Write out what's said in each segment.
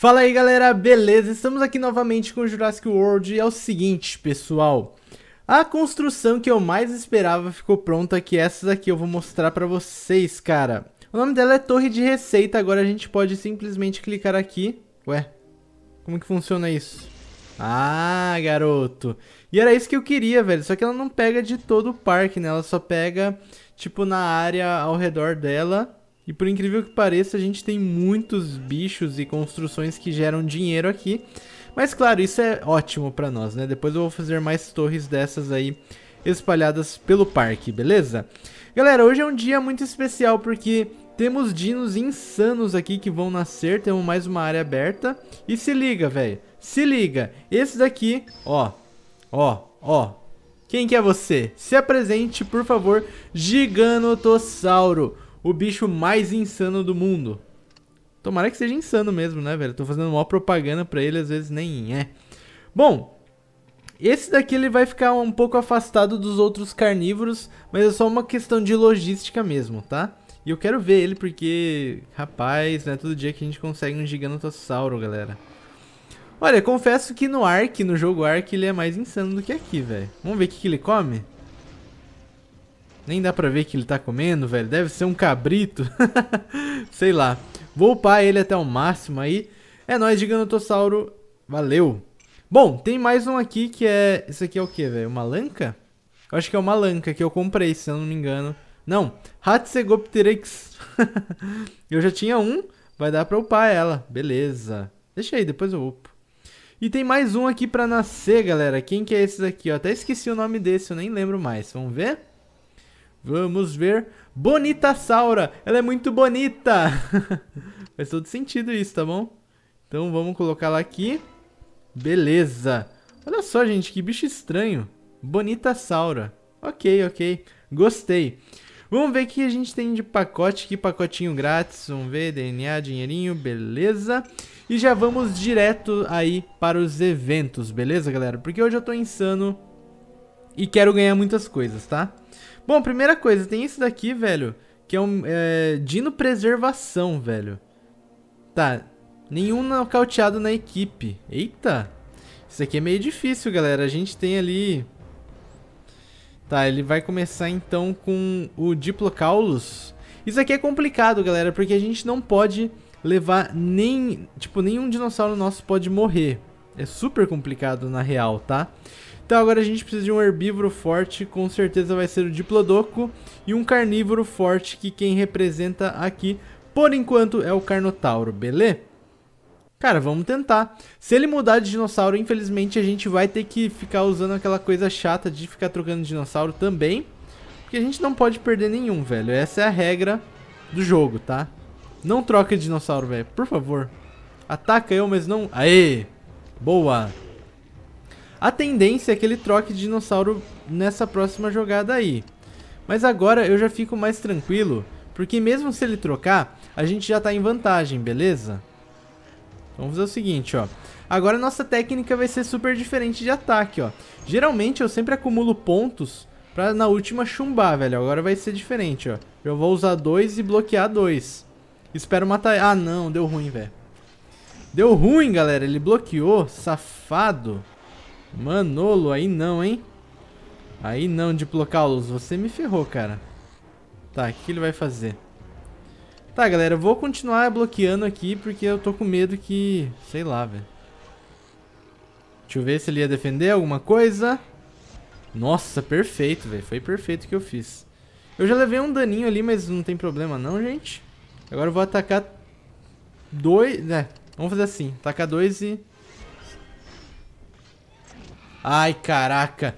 Fala aí galera, beleza? Estamos aqui novamente com Jurassic World e é o seguinte, pessoal. A construção que eu mais esperava ficou pronta, que é essa daqui eu vou mostrar pra vocês, cara. O nome dela é Torre de Receita, agora a gente pode simplesmente clicar aqui. Ué, como que funciona isso? Ah, garoto. E era isso que eu queria, velho. Só que ela não pega de todo o parque, né? Ela só pega, tipo, na área ao redor dela e por incrível que pareça, a gente tem muitos bichos e construções que geram dinheiro aqui. Mas claro, isso é ótimo para nós, né? Depois eu vou fazer mais torres dessas aí espalhadas pelo parque, beleza? Galera, hoje é um dia muito especial porque temos dinos insanos aqui que vão nascer, temos mais uma área aberta. E se liga, velho, se liga, esse daqui, ó, ó, ó, quem que é você? Se apresente, por favor, Giganotossauro o bicho mais insano do mundo. Tomara que seja insano mesmo, né, velho? Tô fazendo uma propaganda pra ele, às vezes nem é. Bom, esse daqui ele vai ficar um pouco afastado dos outros carnívoros, mas é só uma questão de logística mesmo, tá? E eu quero ver ele porque, rapaz, não é todo dia que a gente consegue um gigantossauro, galera. Olha, confesso que no Ark, no jogo Ark, ele é mais insano do que aqui, velho. Vamos ver o que, que ele come? Nem dá pra ver que ele tá comendo, velho. Deve ser um cabrito. Sei lá. Vou upar ele até o máximo aí. É nóis, Giganotossauro. Valeu. Bom, tem mais um aqui que é... Isso aqui é o que, velho? Uma lanca? Eu acho que é uma lanca que eu comprei, se eu não me engano. Não, Hatsegopteryx. eu já tinha um, vai dar pra upar ela. Beleza. Deixa aí, depois eu upo. E tem mais um aqui pra nascer, galera. Quem que é esse daqui? Eu até esqueci o nome desse, eu nem lembro mais. Vamos ver? Vamos ver. Bonita Saura! Ela é muito bonita! Faz todo sentido isso, tá bom? Então vamos colocá-la aqui. Beleza. Olha só, gente, que bicho estranho. Bonita Saura. Ok, ok. Gostei. Vamos ver o que a gente tem de pacote aqui, pacotinho grátis, vamos ver, DNA, dinheirinho, beleza. E já vamos direto aí para os eventos, beleza, galera? Porque hoje eu tô insano e quero ganhar muitas coisas, tá? Bom, primeira coisa, tem isso daqui, velho, que é um é, Dino Preservação, velho. Tá, nenhum nocauteado na equipe. Eita, isso aqui é meio difícil, galera. A gente tem ali... Tá, ele vai começar então com o Diplocaulus. Isso aqui é complicado, galera, porque a gente não pode levar nem... Tipo, nenhum dinossauro nosso pode morrer. É super complicado na real, tá? Tá? Então agora a gente precisa de um herbívoro forte, com certeza vai ser o Diplodoco, e um carnívoro forte, que quem representa aqui, por enquanto, é o Carnotauro, beleza? Cara, vamos tentar. Se ele mudar de dinossauro, infelizmente a gente vai ter que ficar usando aquela coisa chata de ficar trocando de dinossauro também. Porque a gente não pode perder nenhum, velho. Essa é a regra do jogo, tá? Não troca de dinossauro, velho. Por favor. Ataca eu, mas não... Aê! Boa! A tendência é que ele troque de dinossauro nessa próxima jogada aí. Mas agora eu já fico mais tranquilo, porque mesmo se ele trocar, a gente já está em vantagem, beleza? Vamos fazer o seguinte, ó. Agora nossa técnica vai ser super diferente de ataque, ó. Geralmente eu sempre acumulo pontos pra na última chumbar, velho. Agora vai ser diferente, ó. Eu vou usar dois e bloquear dois. Espero matar... Ah, não. Deu ruim, velho. Deu ruim, galera. Ele bloqueou. Safado. Manolo, aí não, hein? Aí não, Diplocaulos, você me ferrou, cara. Tá, o que ele vai fazer? Tá, galera, eu vou continuar bloqueando aqui porque eu tô com medo que... Sei lá, velho. Deixa eu ver se ele ia defender alguma coisa. Nossa, perfeito, velho. Foi perfeito o que eu fiz. Eu já levei um daninho ali, mas não tem problema não, gente. Agora eu vou atacar dois... É, vamos fazer assim. Atacar dois e... Ai, caraca.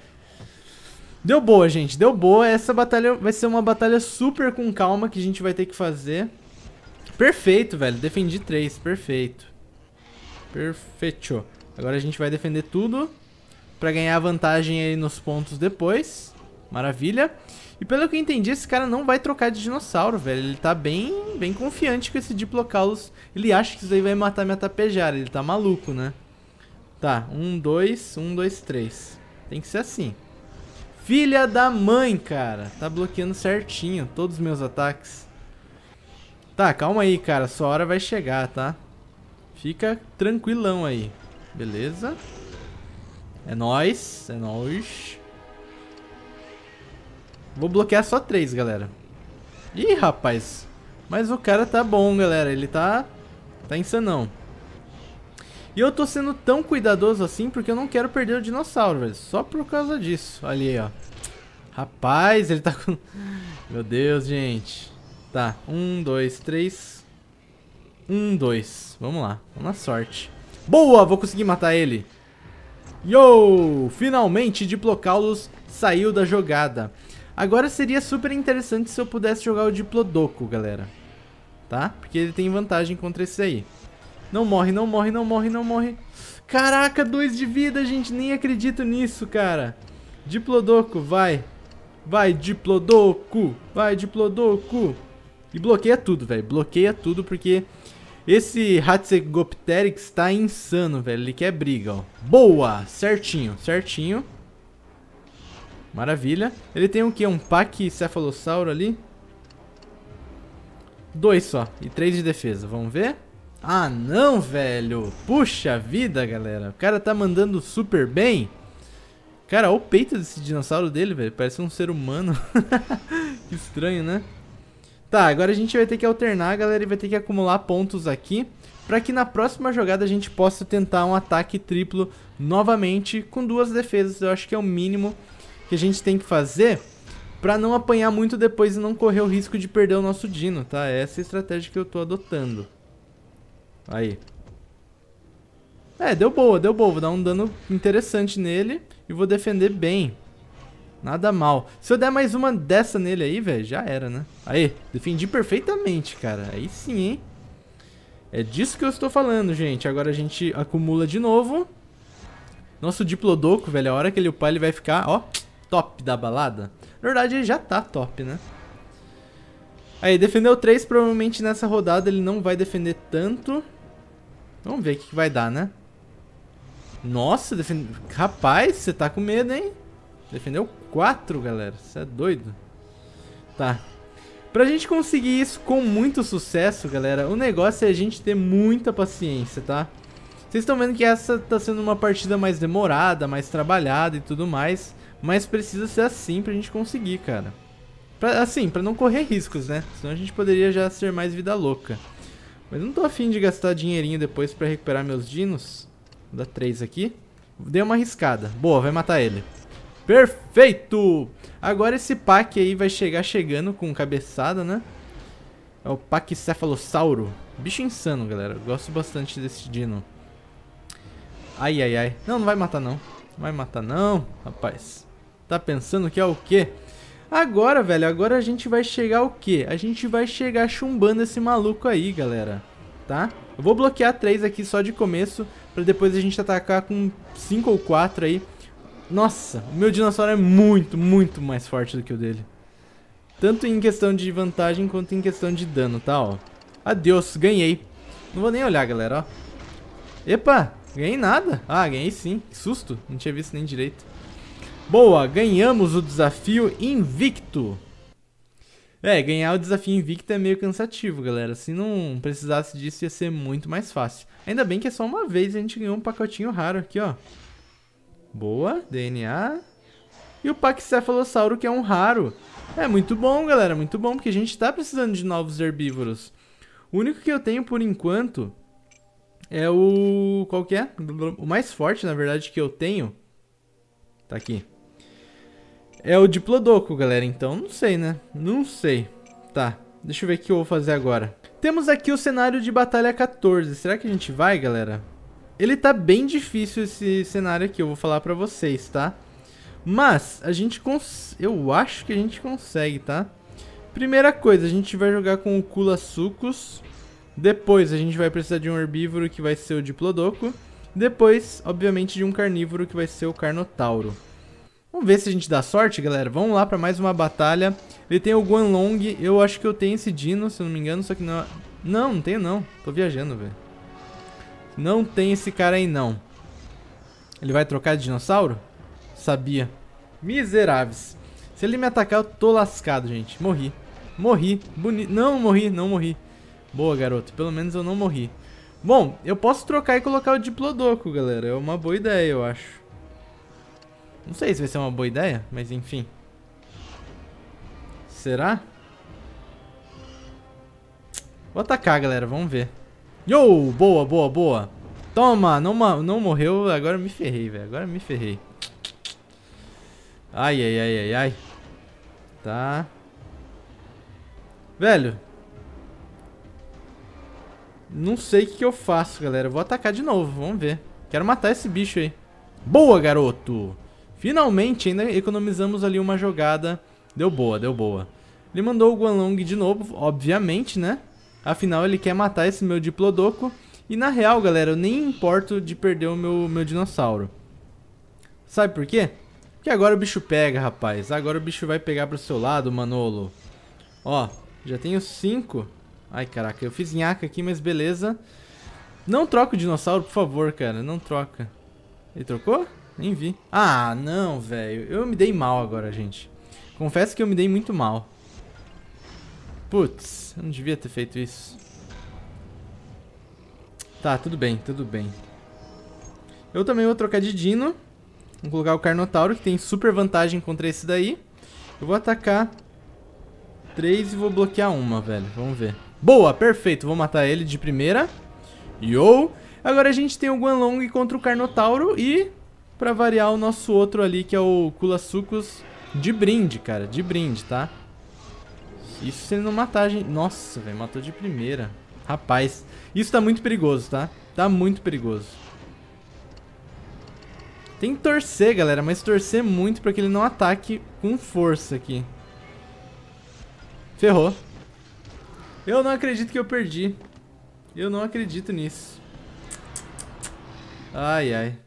Deu boa, gente. Deu boa. Essa batalha vai ser uma batalha super com calma que a gente vai ter que fazer. Perfeito, velho. Defendi três. Perfeito. Perfeito. Agora a gente vai defender tudo pra ganhar vantagem aí nos pontos depois. Maravilha. E pelo que eu entendi, esse cara não vai trocar de dinossauro, velho. Ele tá bem, bem confiante com esse Diplocalus. Ele acha que isso aí vai matar minha tapejara. Ele tá maluco, né? Tá, um, dois, um, dois, três. Tem que ser assim. Filha da mãe, cara. Tá bloqueando certinho todos os meus ataques. Tá, calma aí, cara. Sua hora vai chegar, tá? Fica tranquilão aí. Beleza. É nóis. É nóis. Vou bloquear só três, galera. Ih, rapaz. Mas o cara tá bom, galera. Ele tá... Tá insanão. E eu tô sendo tão cuidadoso assim porque eu não quero perder o dinossauro, velho. Só por causa disso. Ali, ó. Rapaz, ele tá com... Meu Deus, gente. Tá, um, dois, três. Um, dois. Vamos lá, vamos na sorte. Boa, vou conseguir matar ele. Yo! Finalmente Diplocaulos saiu da jogada. Agora seria super interessante se eu pudesse jogar o Diplodoco, galera. Tá? Porque ele tem vantagem contra esse aí. Não morre, não morre, não morre, não morre. Caraca, dois de vida, gente. Nem acredito nisso, cara. Diplodoco, vai. Vai, Diplodoco. Vai, Diplodoco. E bloqueia tudo, velho. Bloqueia tudo, porque esse Hatsegopteryx tá insano, velho. Ele quer briga, ó. Boa! Certinho, certinho. Maravilha. Ele tem o um quê? Um pack cefalossauro ali? Dois só. E três de defesa. Vamos ver? Ah, não, velho. Puxa vida, galera. O cara tá mandando super bem. Cara, olha o peito desse dinossauro dele, velho. Parece um ser humano. que estranho, né? Tá, agora a gente vai ter que alternar, galera, e vai ter que acumular pontos aqui para que na próxima jogada a gente possa tentar um ataque triplo novamente com duas defesas. Eu acho que é o mínimo que a gente tem que fazer para não apanhar muito depois e não correr o risco de perder o nosso Dino, tá? Essa é a estratégia que eu tô adotando. Aí. É, deu boa, deu boa. Vou dar um dano interessante nele e vou defender bem. Nada mal. Se eu der mais uma dessa nele aí, velho, já era, né? Aí, defendi perfeitamente, cara. Aí sim, hein? É disso que eu estou falando, gente. Agora a gente acumula de novo. Nosso Diplodoco, velho, a hora que ele upar, ele vai ficar, ó, top da balada. Na verdade, ele já tá top, né? Aí, defendeu 3, provavelmente nessa rodada ele não vai defender tanto. Vamos ver o que, vai dar, né? Nossa, defende... Rapaz, você tá com medo, hein? Defendeu 4, galera. Você é doido. Tá. Pra gente conseguir isso com muito sucesso, galera, o negócio é a gente ter muita paciência, tá? Vocês estão vendo que essa tá sendo uma partida mais demorada, mais trabalhada e tudo mais, mas precisa ser assim pra gente conseguir, cara. Pra, assim, pra não correr riscos, né? Senão a gente poderia já ser mais vida louca. Mas não tô afim de gastar dinheirinho depois pra recuperar meus dinos. Vou dar três aqui. Dei uma arriscada. Boa, vai matar ele. Perfeito! Agora esse pack aí vai chegar chegando com cabeçada, né? É o pack cefalossauro. Bicho insano, galera. gosto bastante desse dino. Ai, ai, ai. Não, não vai matar não. Não vai matar não, rapaz. Tá pensando que é o quê? Agora, velho, agora a gente vai chegar o quê? A gente vai chegar chumbando esse maluco aí, galera. Tá? Eu vou bloquear três aqui só de começo, pra depois a gente atacar com cinco ou quatro aí. Nossa, o meu dinossauro é muito, muito mais forte do que o dele. Tanto em questão de vantagem quanto em questão de dano, tá, ó. Adeus, ganhei. Não vou nem olhar, galera, ó. Epa, ganhei nada. Ah, ganhei sim. Que susto, não tinha visto nem direito. Boa, ganhamos o desafio invicto. É, ganhar o desafio invicto é meio cansativo, galera. Se não precisasse disso, ia ser muito mais fácil. Ainda bem que é só uma vez a gente ganhou um pacotinho raro aqui, ó. Boa, DNA. E o Pachycephalossauro, que é um raro. É muito bom, galera, muito bom, porque a gente tá precisando de novos herbívoros. O único que eu tenho por enquanto é o... qual que é? O mais forte, na verdade, que eu tenho. Tá aqui. É o Diplodoco, galera. Então, não sei, né? Não sei. Tá, deixa eu ver o que eu vou fazer agora. Temos aqui o cenário de Batalha 14. Será que a gente vai, galera? Ele tá bem difícil esse cenário aqui, eu vou falar pra vocês, tá? Mas, a gente cons... Eu acho que a gente consegue, tá? Primeira coisa, a gente vai jogar com o Kula Sucos. Depois, a gente vai precisar de um herbívoro, que vai ser o Diplodoco. Depois, obviamente, de um carnívoro, que vai ser o Carnotauro. Vamos ver se a gente dá sorte, galera. Vamos lá pra mais uma batalha. Ele tem o Guanlong. Eu acho que eu tenho esse Dino, se não me engano. Só que não... É- não, não tenho não. Tô viajando, velho. Não tem esse cara aí, não. Ele vai trocar de dinossauro? Sabia. Miseráveis. Se ele me atacar, eu tô lascado, gente. Morri. Morri. Bonito. Não, morri. Não morri. Boa, garoto. Pelo menos eu não morri. Bom, eu posso trocar e colocar o Diplodoco, galera. É uma boa ideia, eu acho. Não sei se vai ser uma boa ideia, mas enfim. Será? Vou atacar, galera. Vamos ver. Yo! Boa, boa, boa. Toma! Não, não morreu. Agora me ferrei, velho. Agora me ferrei. Ai, ai, ai, ai, ai. Tá. Velho. Não sei o que, que eu faço, galera. Eu vou atacar de novo. Vamos ver. Quero matar esse bicho aí. Boa, garoto! Finalmente, ainda economizamos ali uma jogada. Deu boa, deu boa. Ele mandou o Guanlong de novo, obviamente, né? Afinal, ele quer matar esse meu Diplodoco. E na real, galera, eu nem importo de perder o meu, meu dinossauro. Sabe por quê? Porque agora o bicho pega, rapaz. Agora o bicho vai pegar pro seu lado, Manolo. Ó, já tenho cinco. Ai, caraca, eu fiz nhaca aqui, mas beleza. Não troca o dinossauro, por favor, cara. Não troca. Ele trocou? nem vi. Ah, não, velho. Eu me dei mal agora, gente. Confesso que eu me dei muito mal. Putz, eu não devia ter feito isso. Tá, tudo bem, tudo bem. Eu também vou trocar de Dino. Vou colocar o Carnotauro, que tem super vantagem contra esse daí. Eu vou atacar três e vou bloquear uma, velho. Vamos ver. Boa, perfeito. Vou matar ele de primeira. Yo! Agora a gente tem o Guanlong contra o Carnotauro e Pra variar o nosso outro ali, que é o Kula de brinde, cara. De brinde, tá? Isso se ele não matar a gente... Nossa, velho, matou de primeira. Rapaz, isso tá muito perigoso, tá? Tá muito perigoso. Tem que torcer, galera, mas torcer muito pra que ele não ataque com força aqui. Ferrou. Eu não acredito que eu perdi. Eu não acredito nisso. Ai, ai.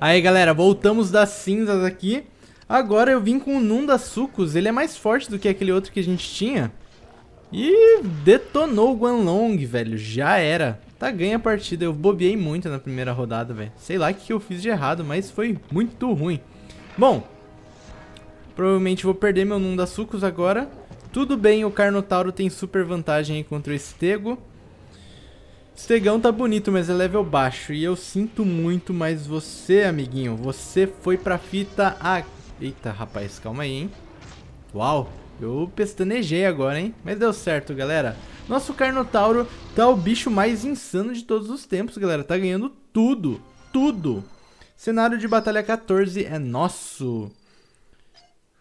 Aí, galera, voltamos das cinzas aqui. Agora eu vim com o Nunda Sucos. Ele é mais forte do que aquele outro que a gente tinha. E detonou o Guanlong, velho. Já era. Tá ganha a partida. Eu bobiei muito na primeira rodada, velho. Sei lá o que eu fiz de errado, mas foi muito ruim. Bom, provavelmente vou perder meu Nunda Sucos agora. Tudo bem, o Carnotauro tem super vantagem aí contra o Estego. Stegão tá bonito, mas é level baixo. E eu sinto muito, mas você, amiguinho, você foi pra fita... a. eita, rapaz, calma aí, hein? Uau, eu pestanejei agora, hein? Mas deu certo, galera. Nosso Carnotauro tá o bicho mais insano de todos os tempos, galera. Tá ganhando tudo, tudo. Cenário de batalha 14 é nosso.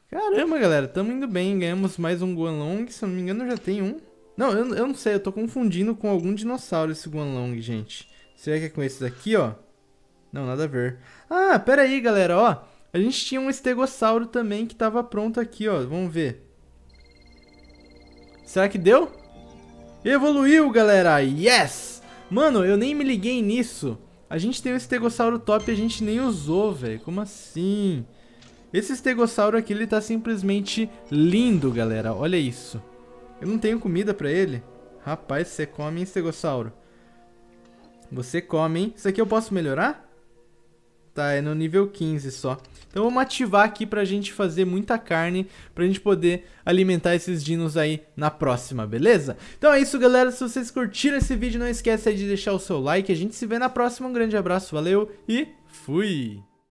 Caramba, galera, tamo indo bem. Ganhamos mais um Guanlong, se não me engano já tem um. Não, eu, eu não sei, eu tô confundindo com algum dinossauro esse Guanlong, gente. Será que é com esses aqui, ó? Não, nada a ver. Ah, pera aí, galera, ó. A gente tinha um estegossauro também que tava pronto aqui, ó. Vamos ver. Será que deu? Evoluiu, galera! Yes! Mano, eu nem me liguei nisso. A gente tem um estegossauro top e a gente nem usou, velho. Como assim? Esse estegossauro aqui, ele tá simplesmente lindo, galera. Olha isso. Eu não tenho comida pra ele. Rapaz, você come, hein, Stegossauro? Você come, hein? Isso aqui eu posso melhorar? Tá, é no nível 15 só. Então vamos ativar aqui pra gente fazer muita carne, pra gente poder alimentar esses dinos aí na próxima, beleza? Então é isso, galera. Se vocês curtiram esse vídeo, não esquece de deixar o seu like. A gente se vê na próxima. Um grande abraço, valeu e fui!